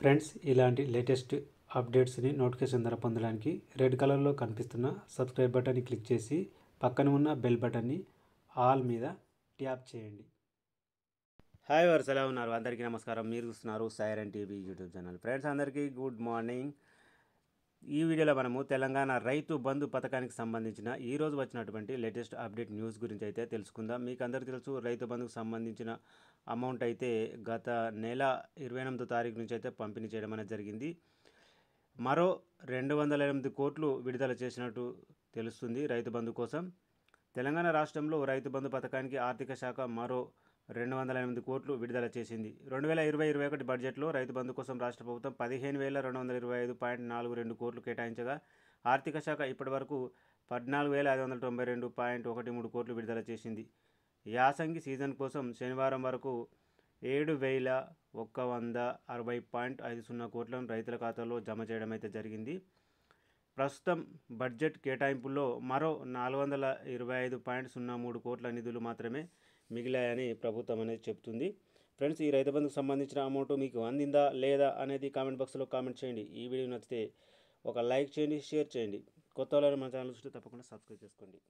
friends ఇలాంటి latest అప్డేట్స్ని notification ద్వారా పొందడానికి రెడ్ కలర్లో కనిపిస్తున్న సబ్స్క్రైబ్ బటన్ని క్లిక్ చేసి పక్కన ఉన్న బెల్ బటన్ని ఆల్ మీద ట్యాప్ చేయండి హాయ్ వర్సలా ఎలా ఉన్నారు అందరికీ నమస్కారం మీరు చూస్తున్నారు Siren TV YouTube channel friends అందరికీ గుడ్ మార్నింగ్ ఈ వీడియోలో మనము తెలంగాణ రైతు బంధు పథకానికి సంబంధించిన ఈరోజు వచ్చినటువంటి లేటెస్ట్ అప్డేట్ న్యూస్ గురించి అయితే తెలుసుకుందాం మీకు అందరికీ తెలుసు రైతు బంధుకు సంబంధించిన అమౌంట్ అయితే గత నెల ఇరవై ఎనిమిదో తారీఖు నుంచి అయితే పంపిణీ చేయడం అనేది జరిగింది మరో రెండు వందల ఎనిమిది కోట్లు విడుదల చేసినట్టు తెలుస్తుంది రైతు బంధు కోసం తెలంగాణ రాష్ట్రంలో రైతు బంధు పథకానికి ఆర్థిక శాఖ మరో రెండు వందల ఎనిమిది కోట్లు విడుదల చేసింది రెండు వేల ఇరవై ఇరవై ఒకటి బడ్జెట్లో రైతు బంధు కోసం రాష్ట్ర ప్రభుత్వం పదిహేను వేల రెండు వందల ఇరవై ఐదు పాయింట్ నాలుగు రెండు కోట్లు కేటాయించగా ఆర్థిక శాఖ ఇప్పటి వరకు పద్నాలుగు వేల ఐదు వందల తొంభై రెండు పాయింట్ ఒకటి మూడు కోట్లు విడుదల చేసింది యాసంగి సీజన్ కోసం శనివారం వరకు ఏడు వేల ఒక్క వంద అరవై పాయింట్ ఐదు సున్నా కోట్లను రైతుల ఖాతాలో జమ చేయడం అయితే జరిగింది ప్రస్తుతం బడ్జెట్ కేటాయింపుల్లో మరో నాలుగు వందల ఇరవై ఐదు పాయింట్ సున్నా మూడు కోట్ల నిధులు మాత్రమే మిగిలాయని ప్రభుత్వం అనేది చెప్తుంది ఫ్రెండ్స్ ఈ రైతు బంధుకు సంబంధించిన అమౌంట్ మీకు అందిందా లేదా అనేది కామెంట్ బాక్స్లో కామెంట్ చేయండి ఈ వీడియో నచ్చితే ఒక లైక్ చేయండి షేర్ చేయండి కొత్త వాళ్ళు మన ఛానల్ చూస్తే తప్పకుండా సబ్స్క్రైబ్ చేసుకోండి